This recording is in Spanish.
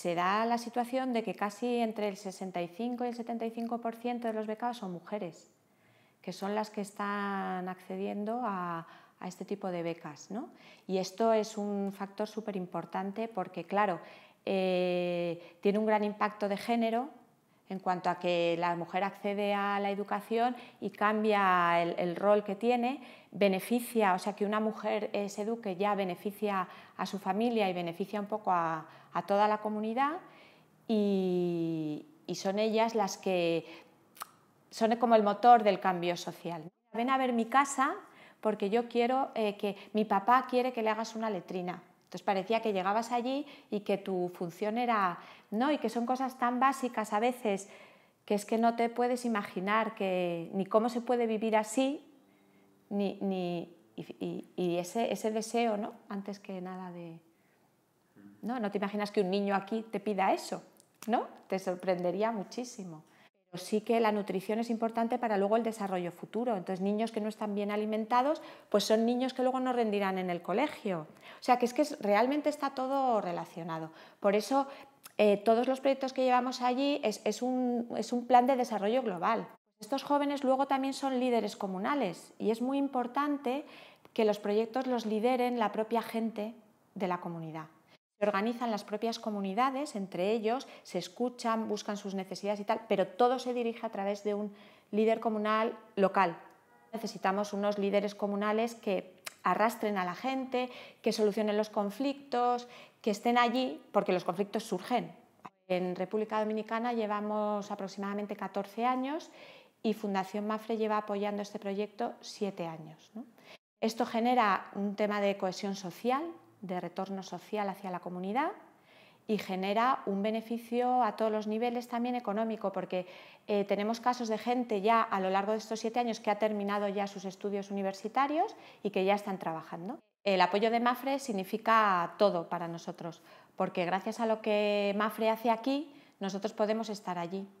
se da la situación de que casi entre el 65 y el 75% de los becados son mujeres, que son las que están accediendo a, este tipo de becas. Y esto es un factor súper importante porque, claro, eh, tiene un gran impacto de género en cuanto a que la mujer accede a la educación y cambia el, rol que tiene, beneficia, o sea, que una mujer se eduque ya beneficia a su familia y beneficia un poco a, toda la comunidad y, son ellas las que son como el motor del cambio social. Ven a ver mi casa porque yo quiero eh, que mi papá quiere que le hagas una letrina entonces parecía que llegabas allí y que tu función era, no, y que son cosas tan básicas a veces que es que no te puedes imaginar que ni cómo se puede vivir así, ni, ni y, ese, deseo, ¿no? Antes que nada de... ¿no? no te imaginas que un niño aquí te pida eso, ¿no? Te sorprendería muchísimo sí que la nutrición es importante para luego el desarrollo futuro. Entonces, niños que no están bien alimentados, pues son niños que luego no rendirán en el colegio. O sea, que es que realmente está todo relacionado. Por eso, eh, todos los proyectos que llevamos allí es, un, es un plan de desarrollo global. Estos jóvenes luego también son líderes comunales y es muy importante que los proyectos los lideren la propia gente de la comunidad. Se organizan las propias comunidades, entre ellos se escuchan, buscan sus necesidades y tal, pero todo se dirige a través de un líder comunal local. Necesitamos unos líderes comunales que arrastren a la gente, que solucionen los conflictos, que estén allí, porque los conflictos surgen. En República Dominicana llevamos aproximadamente 14 años y Fundación Mafre lleva apoyando este proyecto 7 años. Esto genera un tema de cohesión social, de retorno social hacia la comunidad y genera un beneficio a todos los niveles también económico, porque eh, tenemos casos de gente ya a lo largo de estos siete años que ha terminado ya sus estudios universitarios y que ya están trabajando. El apoyo de MAFRE significa todo para nosotros, porque gracias a lo que MAFRE hace aquí, nosotros podemos estar allí.